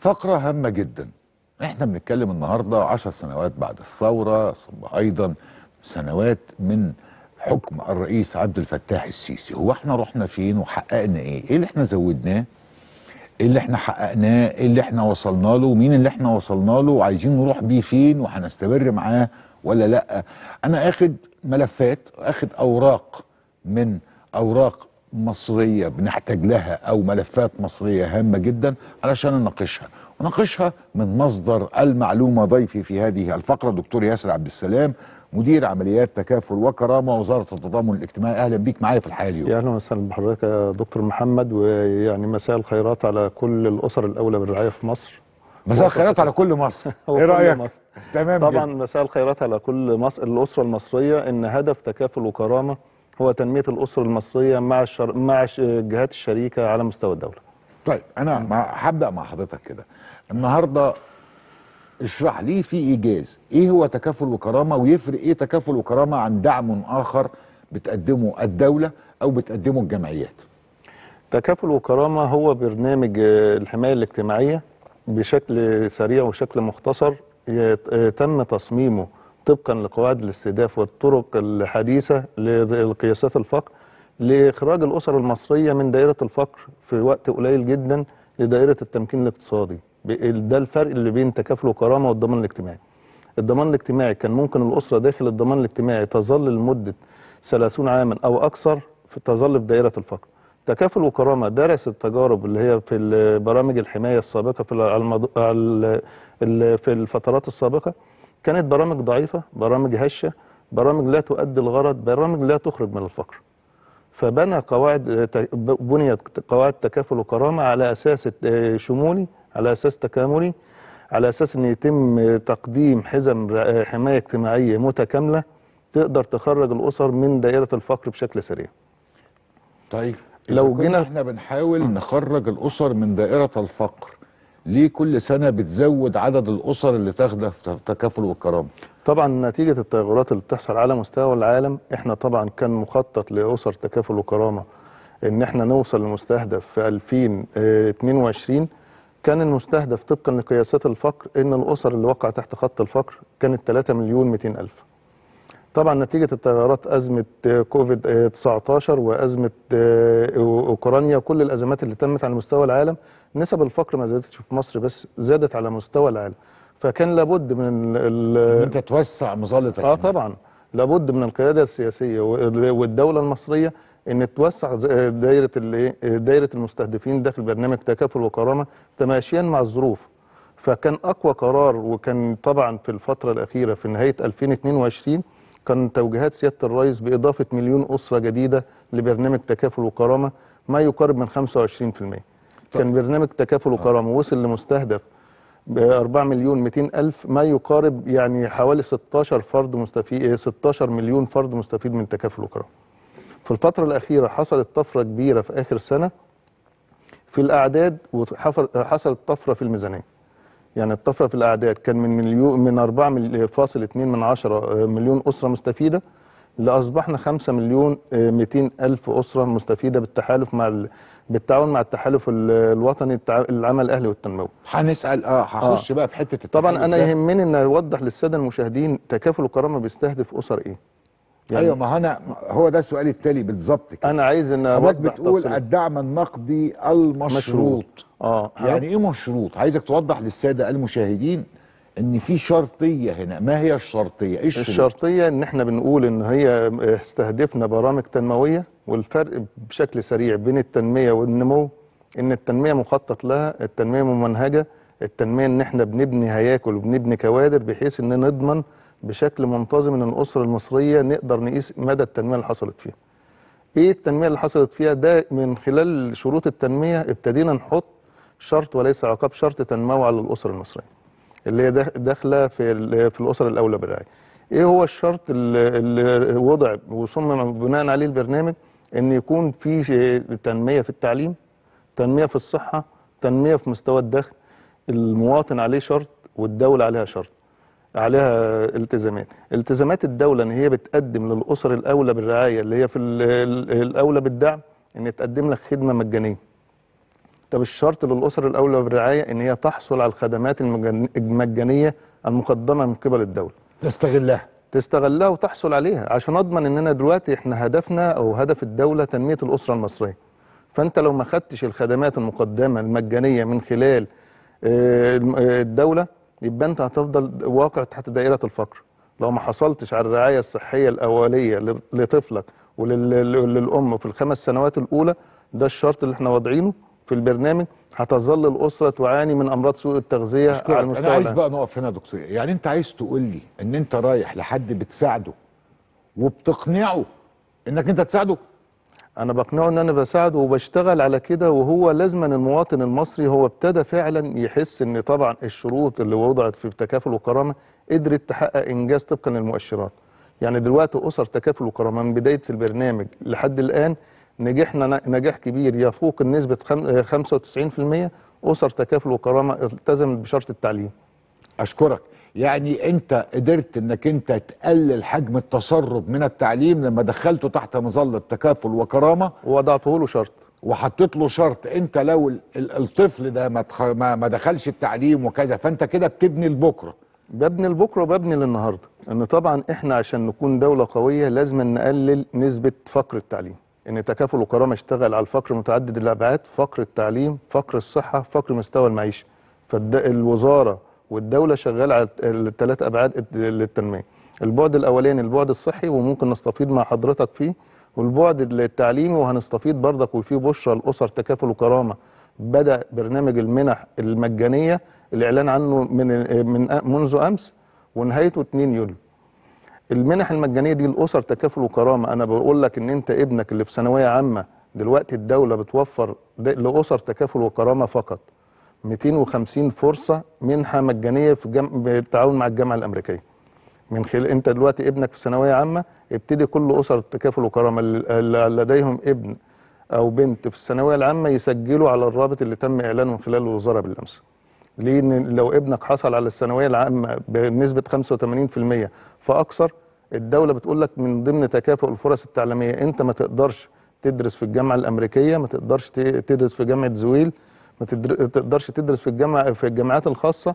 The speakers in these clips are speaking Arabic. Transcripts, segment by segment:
فقرة هامة جدا احنا بنتكلم النهاردة عشر سنوات بعد الثورة ثم ايضا سنوات من حكم الرئيس عبد الفتاح السيسي هو احنا رحنا فين وحققنا ايه ايه اللي احنا زودناه ايه اللي احنا حققناه ايه اللي احنا وصلنا له مين اللي احنا وصلنا له وعايزين نروح بيه فين وهنستمر معاه ولا لا انا اخد ملفات اخد اوراق من اوراق مصريه بنحتاج لها او ملفات مصريه هامه جدا علشان نناقشها وناقشها من مصدر المعلومه ضيفي في هذه الفقره دكتور ياسر عبد السلام مدير عمليات تكافل وكرامه وزاره التضامن الاجتماعي اهلا بيك معايا في الحياه اليوم. اهلا وسهلا بحضرتك يا دكتور محمد ويعني مساء الخيرات على كل الاسر الاولى بالرعايه في مصر. مساء الخيرات على كل مصر ايه رايك مصر. تمام طبعا جدا. مساء الخيرات على كل مصر الاسره المصريه ان هدف تكافل وكرامه هو تنميه الاسره المصريه مع الشر... مع الجهات الشريكه على مستوى الدوله. طيب انا مع... هبدا مع حضرتك كده. النهارده اشرح لي في ايجاز، ايه هو تكافل وكرامه ويفرق ايه تكافل وكرامه عن دعم اخر بتقدمه الدوله او بتقدمه الجمعيات؟ تكافل وكرامه هو برنامج آه، الحمايه الاجتماعيه بشكل سريع وشكل مختصر آه، تم تصميمه طبقا لقواعد الاستهداف والطرق الحديثة لقياسات الفقر لإخراج الأسر المصرية من دائرة الفقر في وقت قليل جدا لدائرة التمكين الاقتصادي ده الفرق اللي بين تكافل وكرامة والضمان الاجتماعي الضمان الاجتماعي كان ممكن الأسرة داخل الضمان الاجتماعي تظل لمدة 30 عاما أو أكثر في تظل في دائرة الفقر تكافل وكرامة درس التجارب اللي هي في برامج الحماية السابقة في في الفترات السابقة كانت برامج ضعيفة برامج هشة برامج لا تؤدي الغرض برامج لا تخرج من الفقر فبنى قواعد بنيت قواعد تكافل وكرامة على أساس شمولي على أساس تكاملي على أساس أن يتم تقديم حزم حماية اجتماعية متكاملة تقدر تخرج الأسر من دائرة الفقر بشكل سريع طيب لو جينا احنا بنحاول نخرج الأسر من دائرة الفقر ليه كل سنه بتزود عدد الاسر اللي تاخده في تكافل والكرامه؟ طبعا نتيجه التغيرات اللي بتحصل على مستوى العالم احنا طبعا كان مخطط لاسر تكافل وكرامه ان احنا نوصل لمستهدف في 2022 آه، كان المستهدف طبقا لقياسات الفقر ان الاسر اللي وقع تحت خط الفقر كانت 3 مليون 200 الف طبعا نتيجة التغيرات أزمة كوفيد 19 وأزمة آه، أوكرانيا وكل الأزمات اللي تمت على مستوى العالم نسب الفقر ما زادتش في مصر بس زادت على مستوى العالم فكان لابد من ال انت توسع مظلتك اه يعني. طبعا لابد من القياده السياسيه والدوله المصريه ان توسع آه، دايره إيه، آه، دايره المستهدفين داخل برنامج تكافل وكرامه تماشيا مع الظروف فكان اقوى قرار وكان طبعا في الفتره الاخيره في نهايه 2022 كان توجيهات سياده الرئيس باضافه مليون اسره جديده لبرنامج تكافل وكرامه ما يقارب من 25% طيب. كان برنامج تكافل وكرامه وصل لمستهدف ب 4 مليون 200 ألف ما يقارب يعني حوالي 16 فرد مستفيد 16 آه، مليون فرد مستفيد من تكافل وكرامه. في الفترة الأخيرة حصلت طفرة كبيرة في آخر سنة في الأعداد وحصلت طفرة في الميزانية. يعني الطفره في الاعداد كان من مليون من 4.2 من عشرة آه، مليون اسره مستفيده لاصبحنا 5 مليون 200 آه، الف اسره مستفيده بالتحالف مع ال... بالتعاون مع التحالف الوطني العمل الاهلي والتنموي. هنسال اه هخش آه. بقى في حته طبعا انا يهمني ان اوضح للساده المشاهدين تكافل الكرامه بيستهدف اسر ايه؟ يعني ايوه ما انا هو ده السؤال التالي بالظبط كده انا عايز ان حضرتك بتقول تصريح. الدعم النقدي المشروط اه يعني ايه مشروط عايزك توضح للساده المشاهدين ان في شرطيه هنا ما هي الشرطيه ايه الشرطيه ان احنا بنقول ان هي استهدفنا برامج تنمويه والفرق بشكل سريع بين التنميه والنمو ان التنميه مخطط لها التنميه ممنهجه التنميه ان احنا بنبني هياكل وبنبني كوادر بحيث ان نضمن بشكل منتظم من الاسره المصريه نقدر نقيس مدى التنميه اللي حصلت فيها. ايه التنميه اللي حصلت فيها ده من خلال شروط التنميه ابتدينا نحط شرط وليس عقاب شرط تنموي على الاسره المصريه اللي هي داخله في في الاسر الاولى بالرعايه. ايه هو الشرط اللي وضع وصمم بناء عليه البرنامج ان يكون في تنميه في التعليم، تنميه في الصحه، تنميه في مستوى الدخل، المواطن عليه شرط والدوله عليها شرط. عليها التزامات التزامات الدولة ان هي بتقدم للأسر الأولى بالرعاية اللي هي في الأولى بالدعم ان تقدم لك خدمة مجانية طب الشرط للأسر الأولى بالرعاية ان هي تحصل على الخدمات المجانية المقدمة من قبل الدولة تستغلها تستغلها وتحصل عليها عشان اضمن اننا دلوقتي احنا هدفنا او هدف الدولة تنمية الأسرة المصرية فانت لو ما خدتش الخدمات المقدمة المجانية من خلال آه، آه، الدولة يبقى انت هتفضل واقع تحت دائره الفقر لو ما حصلتش على الرعايه الصحيه الاوليه لطفلك وللام في الخمس سنوات الاولى ده الشرط اللي احنا واضعينه في البرنامج هتظل الاسره تعاني من امراض سوء التغذيه على المستوى انا عايز بقى نقف هنا يا دكتور يعني انت عايز تقول لي ان انت رايح لحد بتساعده وبتقنعه انك انت تساعده انا بقنعه ان انا بساعده وبشتغل على كده وهو لازما المواطن المصري هو ابتدى فعلا يحس ان طبعا الشروط اللي وضعت في تكافل وكرامه قدرت تحقق انجاز طبقا للمؤشرات يعني دلوقتي اسر تكافل وكرامه من بدايه البرنامج لحد الان نجحنا نجاح كبير يفوق نسبه 95% اسر تكافل وكرامه التزمت بشرط التعليم اشكرك يعني انت قدرت انك انت تقلل حجم التسرب من التعليم لما دخلته تحت مظله تكافل وكرامه ووضعته له شرط وحطيت له شرط انت لو الطفل ده ما ما دخلش التعليم وكذا فانت كده بتبني لبكره ببني لبكره وببني للنهارده ان طبعا احنا عشان نكون دوله قويه لازم نقلل نسبه فقر التعليم ان تكافل وكرامه اشتغل على الفقر متعدد الابعاد فقر التعليم فقر الصحه فقر مستوى المعيشه فالوزاره والدوله شغاله على الثلاث ابعاد للتنميه البعد الاولاني البعد الصحي وممكن نستفيد مع حضرتك فيه والبعد التعليمي وهنستفيد برضك وفي بشرى الاسر تكافل وكرامه بدا برنامج المنح المجانيه الاعلان عنه من من منذ امس ونهايته 2 يوليو المنح المجانيه دي الاسر تكافل وكرامه انا بقول لك ان انت ابنك اللي في ثانويه عامه دلوقتي الدوله بتوفر لاسر تكافل وكرامه فقط 250 فرصه منحه مجانيه في جم... بالتعاون مع الجامعه الامريكيه من خلال انت دلوقتي ابنك في ثانويه عامه ابتدي كل اسر التكافل وكرامه اللي لديهم ابن او بنت في الثانويه العامه يسجلوا على الرابط اللي تم اعلانه من خلال الوزاره بالامس ليه لو ابنك حصل على الثانويه العامه بنسبه 85% فاكثر الدوله بتقول لك من ضمن تكافؤ الفرص التعليميه انت ما تقدرش تدرس في الجامعه الامريكيه ما تقدرش تدرس في جامعه زويل ما تقدرش تدرس في الجامعه في الجامعات الخاصه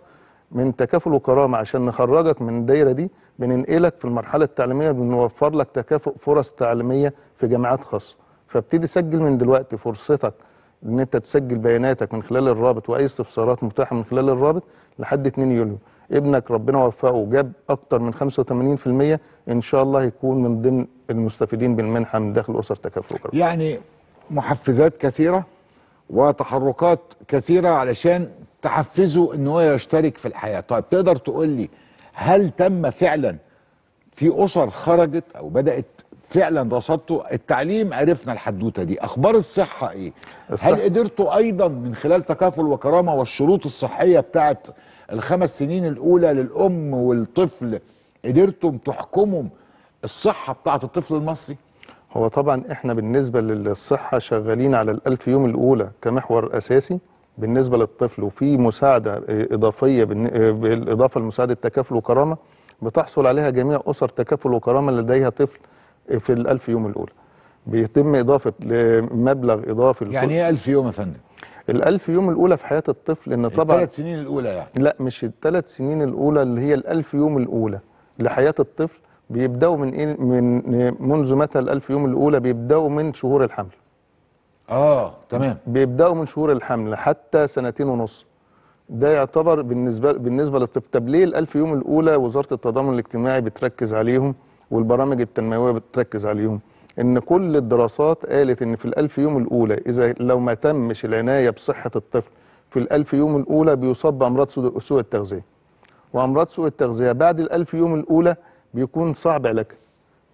من تكافل وكرامه عشان نخرجك من الدايره دي بننقلك في المرحله التعليميه بنوفر لك تكافؤ فرص تعليميه في جامعات خاصه فابتدي سجل من دلوقتي فرصتك ان انت تسجل بياناتك من خلال الرابط واي استفسارات متاحه من خلال الرابط لحد 2 يوليو ابنك ربنا وفقه جاب اكتر من 85% ان شاء الله هيكون من ضمن المستفيدين بالمنحه من داخل اسر تكافؤ يعني محفزات كثيره وتحركات كثيره علشان تحفزه ان هو يشترك في الحياه طيب تقدر تقول لي هل تم فعلا في اسر خرجت او بدات فعلا رصدته التعليم عرفنا الحدوته دي اخبار الصحه ايه الصحة. هل قدرتوا ايضا من خلال تكافل وكرامه والشروط الصحيه بتاعت الخمس سنين الاولى للام والطفل قدرتم تحكمهم الصحه بتاعت الطفل المصري هو طبعا احنا بالنسبة للصحة شغالين على الألف يوم الأولى كمحور أساسي بالنسبة للطفل وفي مساعدة إضافية بالإضافة لمساعدة تكافل وكرامة بتحصل عليها جميع أسر تكافل وكرامة لديها طفل في الألف يوم الأولى بيتم إضافة لمبلغ إضافي يعني إيه 1000 يوم يا فندم؟ الألف يوم الأولى في حياة الطفل إن طبعا الثلاث سنين الأولى يعني لا مش الثلاث سنين الأولى اللي هي الألف يوم الأولى لحياة الطفل بيبداوا من ايه من منذ متى الألف يوم الاولى بيبداوا من شهور الحمل اه تمام بيبداوا من شهور الحمل حتى سنتين ونص ده يعتبر بالنسبه بالنسبه للطب طب ليه الألف يوم الاولى وزاره التضامن الاجتماعي بتركز عليهم والبرامج التنمويه بتركز عليهم ان كل الدراسات قالت ان في الألف يوم الاولى اذا لو ما تمش العنايه بصحه الطفل في الألف يوم الاولى بيصاب بامراض سوء التغذيه وامراض سوء التغذيه بعد الألف يوم الاولى بيكون صعب عليك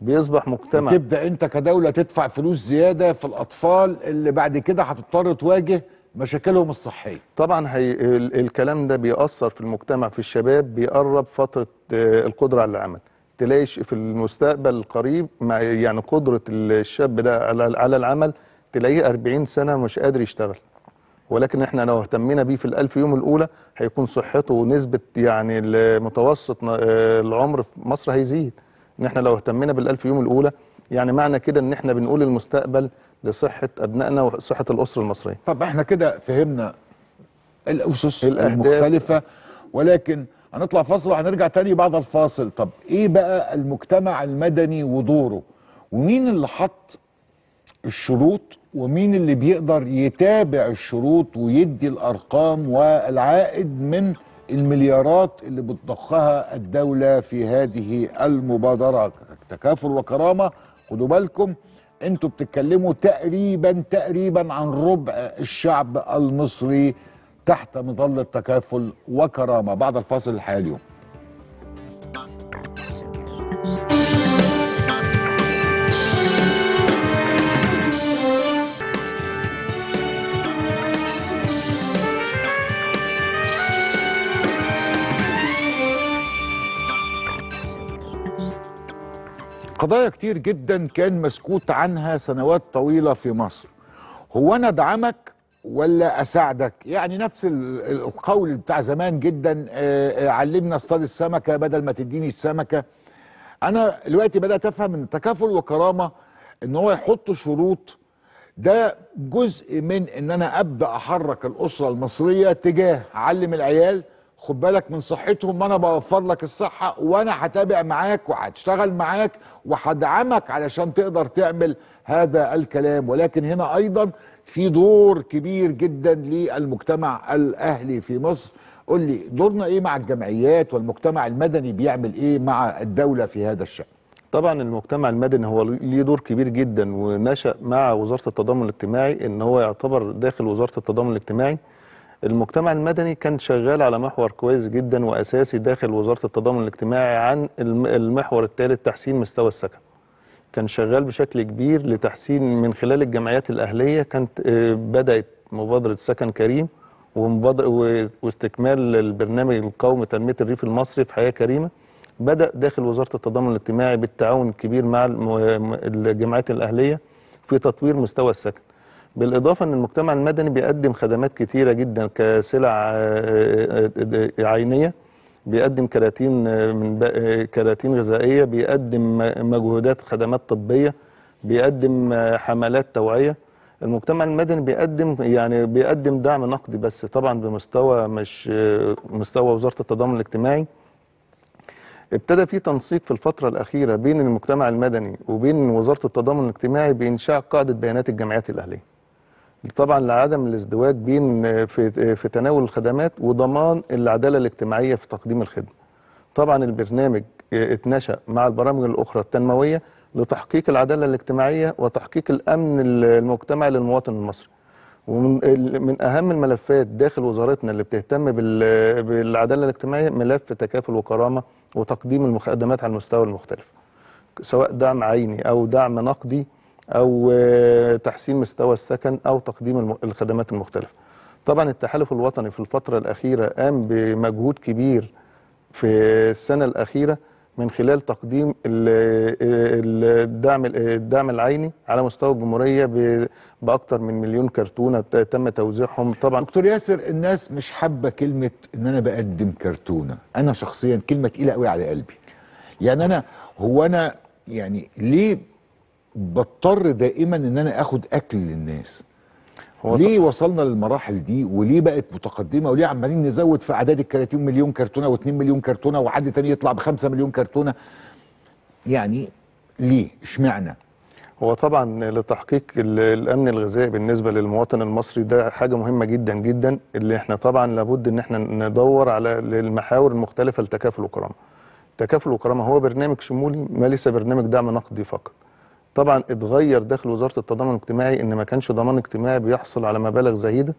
بيصبح مجتمع تبدا انت كدوله تدفع فلوس زياده في الاطفال اللي بعد كده هتضطر تواجه مشاكلهم الصحيه طبعا هي الكلام ده بيأثر في المجتمع في الشباب بيقرب فتره آه، القدره على العمل تلاقي في المستقبل القريب مع يعني قدره الشاب ده على العمل تلاقيه 40 سنه مش قادر يشتغل ولكن احنا لو اهتمينا بيه في الألف يوم الأولى هيكون صحته ونسبة يعني متوسط آه، العمر في مصر هيزيد ان احنا لو اهتمينا بالألف يوم الأولى يعني معنى كده ان احنا بنقول المستقبل لصحة أبنائنا وصحة الأسرة المصرية طب احنا كده فهمنا الأسس المختلفة ولكن هنطلع فاصل وهنرجع تاني بعد الفاصل طب ايه بقى المجتمع المدني ودوره ومين اللي حط الشروط ومين اللي بيقدر يتابع الشروط ويدي الارقام والعائد من المليارات اللي بتضخها الدوله في هذه المبادره تكافل وكرامه خدوا بالكم انتوا بتتكلموا تقريبا تقريبا عن ربع الشعب المصري تحت مظله تكافل وكرامه بعد الفاصل الحالي اليوم قضايا كتير جدا كان مسكوت عنها سنوات طويلة في مصر هو أنا أدعمك ولا أساعدك يعني نفس القول بتاع زمان جدا آه، آه، علمنا اصطاد السمكة بدل ما تديني السمكة أنا دلوقتي بدأت أفهم أن تكافل وكرامة أن هو يحط شروط ده جزء من أن أنا أبدأ أحرك الأسرة المصرية تجاه علم العيال خد بالك من صحتهم وانا بوفر لك الصحه وانا هتابع معاك وهتشتغل معاك وهدعمك علشان تقدر تعمل هذا الكلام ولكن هنا ايضا في دور كبير جدا للمجتمع الاهلي في مصر قول لي دورنا ايه مع الجمعيات والمجتمع المدني بيعمل ايه مع الدوله في هذا الشان طبعا المجتمع المدني هو ليه دور كبير جدا ونشأ مع وزاره التضامن الاجتماعي ان هو يعتبر داخل وزاره التضامن الاجتماعي المجتمع المدني كان شغال على محور كويس جدا واساسي داخل وزاره التضامن الاجتماعي عن المحور الثالث تحسين مستوى السكن. كان شغال بشكل كبير لتحسين من خلال الجمعيات الاهليه كانت آه، بدات مبادره سكن كريم واستكمال البرنامج القومي تنميه الريف المصري في حياه كريمه. بدا داخل وزاره التضامن الاجتماعي بالتعاون الكبير مع الجمعيات الاهليه في تطوير مستوى السكن. بالاضافه ان المجتمع المدني بيقدم خدمات كتيره جدا كسلع آه، آه، آه، عينيه بيقدم كراتين من كراتين غذائيه بيقدم مجهودات خدمات طبيه بيقدم حملات توعيه المجتمع المدني بيقدم يعني بيقدم دعم نقدي بس طبعا بمستوى مش مستوى وزاره التضامن الاجتماعي ابتدى في تنسيق في الفترة الأخيرة بين المجتمع المدني وبين وزارة التضامن الاجتماعي بإنشاء قاعدة بيانات الجمعيات الأهلية طبعا لعدم الازدواج بين في في تناول الخدمات وضمان العداله الاجتماعيه في تقديم الخدمه. طبعا البرنامج آه، اتنشا مع البرامج الاخرى التنمويه لتحقيق العداله الاجتماعيه وتحقيق الامن المجتمعي للمواطن المصري. ومن اهم الملفات داخل وزارتنا اللي بتهتم بالعداله الاجتماعيه ملف تكافل وكرامه وتقديم الخدمات على المستوى المختلف. سواء دعم عيني او دعم نقدي او آه، تحسين مستوى السكن او تقديم الخدمات المختلفه طبعا التحالف الوطني في الفتره الاخيره قام بمجهود كبير في السنه الاخيره من خلال تقديم الدعم الدعم العيني على مستوى الجمهوريه باكثر من مليون كرتونه تم توزيعهم طبعا دكتور ياسر الناس مش حابه كلمه ان انا بقدم كرتونه انا شخصيا كلمه تقيله قوي على قلبي يعني انا هو انا يعني ليه بضطر دائما ان انا اخد اكل للناس هو ليه طبعا. وصلنا للمراحل دي وليه بقت متقدمه وليه عمالين نزود في اعداد ال 30 مليون كرتونه و2 مليون كرتونه وحد تاني يطلع ب 5 مليون كرتونه يعني ليه اشمعنى هو طبعا لتحقيق الامن الغذائي بالنسبه للمواطن المصري ده حاجه مهمه جدا جدا اللي احنا طبعا لابد ان احنا ندور على المحاور المختلفه لتكافل وكرامه تكافل وكرامه هو برنامج شمولي ما ليس برنامج دعم نقدي فقط طبعا اتغير داخل وزاره التضامن الاجتماعي ان ما كانش ضمان اجتماعي بيحصل على مبالغ زهيده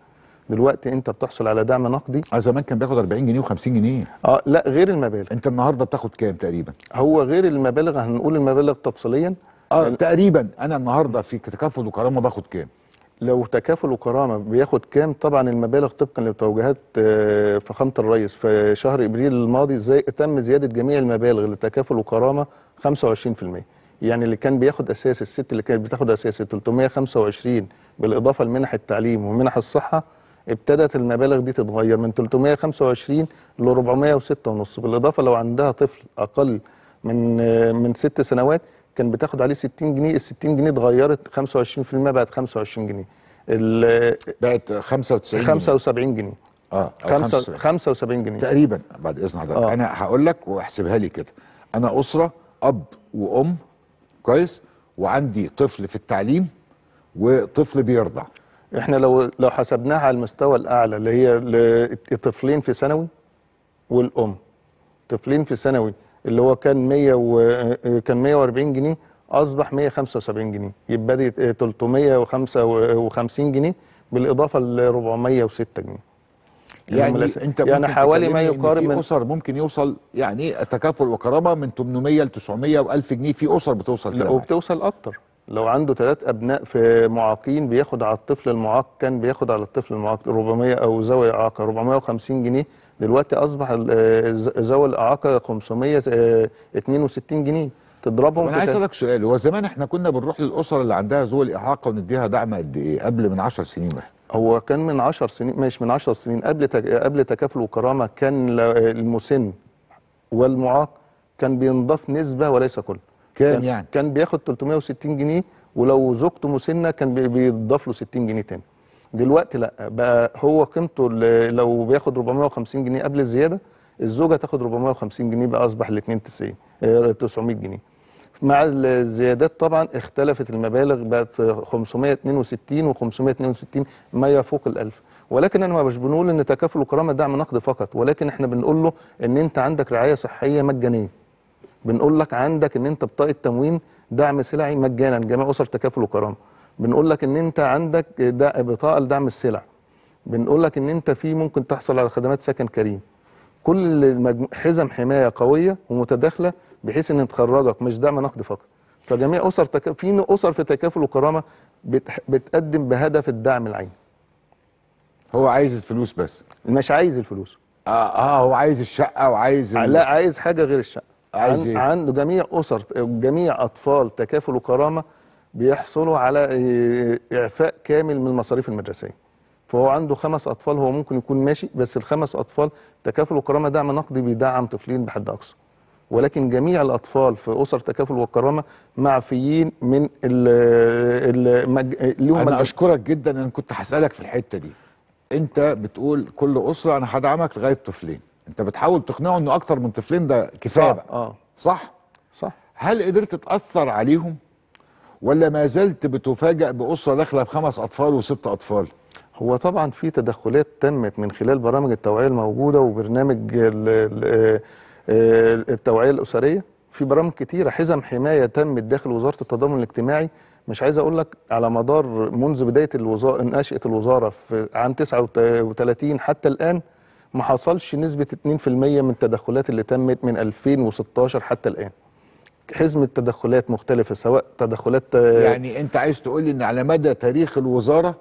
دلوقتي انت بتحصل على دعم نقدي اه زمان كان بياخد 40 جنيه و50 جنيه اه لا غير المبالغ انت النهارده بتاخد كام تقريبا هو غير المبالغ هنقول المبالغ تفصيليا اه يعني تقريبا انا النهارده في تكافل وكرامه باخد كام لو تكافل وكرامه بياخد كام طبعا المبالغ طبقا لتوجيهات آه، فخامه الرئيس في شهر ابريل الماضي زي تم زياده جميع المبالغ لتكافل وكرامه 25% يعني اللي كان بياخد اساسي الست اللي كانت بتاخد اساسي 325 بالاضافه لمنح التعليم ومنح الصحه ابتدت المبالغ دي تتغير من 325 ل 406 ونص بالاضافه لو عندها طفل اقل من من ست سنوات كان بتاخد عليه 60 جنيه ال 60 جنيه اتغيرت 25% بقت 25 جنيه بقت 95 75 جنيه اه 75 جنيه تقريبا بعد اذن حضرتك آه. انا هقول لك واحسبها لي كده انا اسره اب وام كويس وعندي طفل في التعليم وطفل بيرضع احنا لو لو حسبناها على المستوى الاعلى اللي هي الطفلين في ثانوي والام طفلين في ثانوي اللي هو كان 100 و... كان 140 جنيه اصبح 175 جنيه يبقى دي 355 جنيه بالاضافه ل 406 جنيه يعني, يعني انت يعني حوالي ما يقارب من اسر ممكن يوصل يعني تكافل وكرامه من 800 ل 900 و1000 جنيه في اسر بتوصل كده وبتوصل اكتر لو عنده ثلاث ابناء في معاقين بياخد على الطفل المعاق كان بياخد على الطفل المعاق 400 او ذوي اعاقه 450 جنيه دلوقتي اصبح ذوي الاعاقه 562 آه، جنيه تضربهم انا عايز اسالك سؤال هو زمان احنا كنا بنروح للاسر اللي عندها ذوي الاعاقه ونديها دعم قد ايه قبل من 10 سنين مثلا هو كان من 10 سنين ماشي من 10 سنين قبل قبل تكافل وكرامه كان المسن والمعاق كان بينضاف نسبه وليس كل كان, يعني كان بياخد 360 جنيه ولو زوجته مسنه كان بيضاف له 60 جنيه تاني دلوقتي لا بقى هو قيمته لو بياخد 450 جنيه قبل الزياده الزوجه تاخد 450 جنيه بقى اصبح ال 92 900 جنيه مع الزيادات طبعا اختلفت المبالغ بقت 562 و562 ما يفوق ال1000 ولكن انا مش بنقول ان تكافل الكرامه دعم نقدي فقط ولكن احنا بنقول له ان انت عندك رعايه صحيه مجانيه بنقول لك عندك ان انت بطاقه تموين دعم سلعي مجانا جميع اسر تكافل وكرامه بنقول لك ان انت عندك بطاقه لدعم السلع بنقول لك ان انت في ممكن تحصل على خدمات سكن كريم كل حزم حمايه قويه ومتداخله بحيث ان تخرجك مش دعم نقد فقط فجميع اسر تك... في اسر في تكافل وكرامه بت... بتقدم بهدف الدعم العيني هو عايز الفلوس بس مش عايز الفلوس اه اه هو عايز الشقه وعايز ال... لا عايز حاجه غير الشقه عايز عن... ايه؟ عنده جميع اسر جميع اطفال تكافل وكرامه بيحصلوا على آه، اعفاء كامل من المصاريف المدرسيه فهو عنده خمس اطفال هو ممكن يكون ماشي بس الخمس اطفال تكافل وكرامه دعم نقدي بيدعم طفلين بحد اقصى ولكن جميع الأطفال في أسر تكافل والكرامة معفيين من ال ال لهم أنا أشكرك جدا أنا كنت هسألك في الحتة دي أنت بتقول كل أسرة أنا هدعمك لغاية طفلين أنت بتحاول تقنعه أنه أكتر من طفلين ده كفاية صح آه،, آه. صح؟ صح هل قدرت تأثر عليهم؟ ولا ما زلت بتفاجئ بأسرة داخلة بخمس أطفال وست أطفال؟ هو طبعا في تدخلات تمت من خلال برامج التوعية الموجودة وبرنامج ال ال آه، آه، التوعيه الاسريه في برامج كتيره حزم حمايه تمت داخل وزاره التضامن الاجتماعي مش عايز اقول لك على مدار منذ بدايه الوزاره نشاه الوزاره في عام 39 حتى الان ما حصلش نسبه 2% من التدخلات اللي تمت من 2016 حتى الان. حزم التدخلات مختلفه سواء تدخلات آه، يعني انت عايز تقول لي ان على مدى تاريخ الوزاره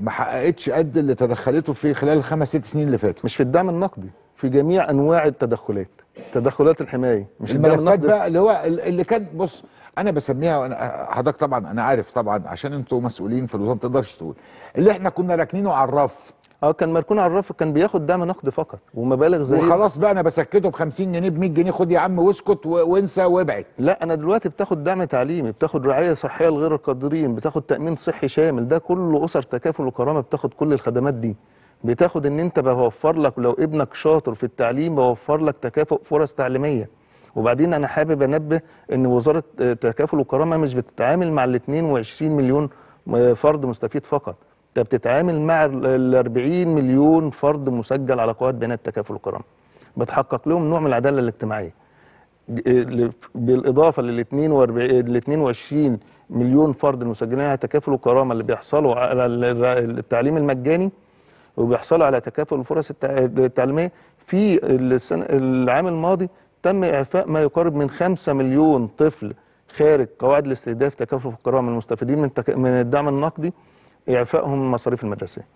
ما حققتش قد اللي تدخلته في خلال الخمس ست سنين اللي فاتوا مش في الدعم النقدي في جميع انواع التدخلات تدخلات الحمايه مش الملفات بقى اللي هو اللي كان بص انا بسميها وانا حضرتك طبعا انا عارف طبعا عشان انتوا مسؤولين في الوزاره ما تقدرش تقول اللي احنا كنا راكنينه على الرف اه كان مركون على الرف كان بياخد دعم نقد فقط ومبالغ زي وخلاص بقى انا بسكته ب 50 جنيه ب 100 جنيه خد يا عم واسكت وانسى وابعد لا انا دلوقتي بتاخد دعم تعليمي بتاخد رعايه صحيه لغير القادرين بتاخد تامين صحي شامل ده كله اسر تكافل وكرامه بتاخد كل الخدمات دي بتاخد ان انت بوفر لك لو ابنك شاطر في التعليم بوفر لك تكافؤ فرص تعليميه وبعدين انا حابب انبه ان وزاره آه، تكافل وكرامه مش بتتعامل مع ال 22 مليون آه، فرد مستفيد فقط ده بتتعامل مع ال 40 مليون فرد مسجل على قواعد بيانات تكافل وكرامه بتحقق لهم نوع من العداله الاجتماعيه آه، بالاضافه لل 42 ال 22 مليون فرد المسجلين على تكافل وكرامه اللي بيحصلوا على التعليم المجاني وبيحصلوا على تكافؤ الفرص التعليميه في العام الماضي تم اعفاء ما يقارب من 5 مليون طفل خارج قواعد الاستهداف تكافؤ القراءه من المستفيدين من, تك... من الدعم النقدي اعفائهم من المصاريف المدرسيه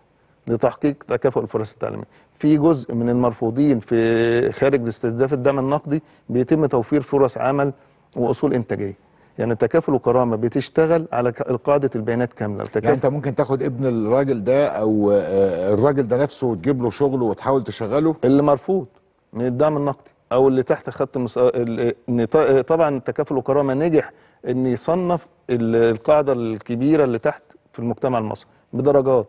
لتحقيق تكافؤ الفرص التعليميه. في جزء من المرفوضين في خارج استهداف الدعم النقدي بيتم توفير فرص عمل واصول انتاجيه. يعني تكافل وكرامه بتشتغل على قاعده البيانات كامله التكافل. يعني انت ممكن تاخد ابن الراجل ده او آه، آه، الراجل ده نفسه وتجيب له شغله وتحاول تشغله اللي مرفوض من الدعم النقدي او اللي تحت خط مس... طبعا تكافل وكرامه نجح ان يصنف القاعده الكبيره اللي تحت في المجتمع المصري بدرجات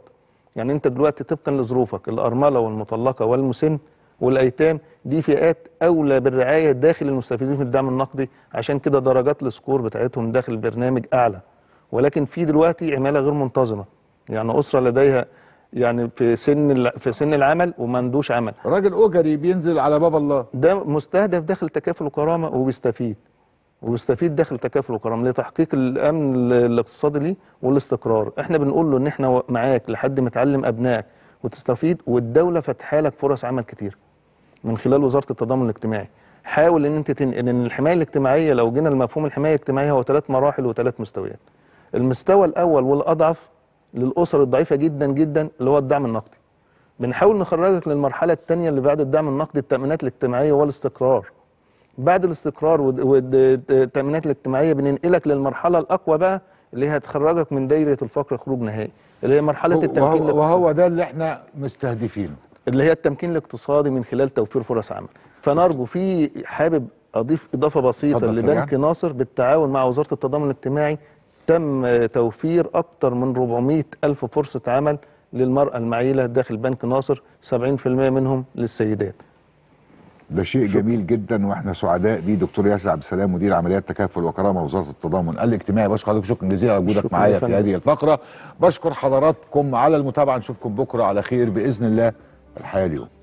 يعني انت دلوقتي طبقا لظروفك الارمله والمطلقه والمسن والايتام دي فئات اولى بالرعايه داخل المستفيدين من الدعم النقدي عشان كده درجات السكور بتاعتهم داخل البرنامج اعلى ولكن في دلوقتي عماله غير منتظمه يعني اسره لديها يعني في سن في سن العمل وما عندوش عمل راجل اجري بينزل على باب الله ده مستهدف داخل تكافل وكرامه وبيستفيد وبيستفيد داخل تكافل وكرامه لتحقيق الامن الاقتصادي ليه والاستقرار احنا بنقول له ان احنا معاك لحد ما تعلم ابنائك وتستفيد والدوله فاتحه لك فرص عمل كتير من خلال وزاره التضامن الاجتماعي حاول ان انت تنقل ان الحمايه الاجتماعيه لو جينا لمفهوم الحمايه الاجتماعيه هو ثلاث مراحل وثلاث مستويات المستوى الاول والاضعف للاسر الضعيفه جدا جدا اللي هو الدعم النقدي بنحاول نخرجك للمرحله الثانيه اللي بعد الدعم النقدي التامينات الاجتماعيه والاستقرار بعد الاستقرار والتامينات الاجتماعيه بننقلك للمرحله الاقوى بقى اللي هتخرجك من دايره الفقر خروج نهائي اللي هي مرحله التمكين وهو, وهو ده اللي احنا مستهدفينه اللي هي التمكين الاقتصادي من خلال توفير فرص عمل فنرجو في حابب اضيف اضافه بسيطه لبنك ناصر بالتعاون مع وزاره التضامن الاجتماعي تم توفير اكثر من 400 الف فرصه عمل للمراه المعيله داخل بنك ناصر 70% منهم للسيدات ده شيء شكرا. جميل جدا واحنا سعداء بيه دكتور ياسر عبد السلام مدير عمليات تكافل وكرامه وزاره التضامن الاجتماعي بشكر حضرتك شكرا جزيلا على وجودك معايا في هذه الفقره بشكر حضراتكم على المتابعه نشوفكم بكره على خير باذن الله الحياه اليوم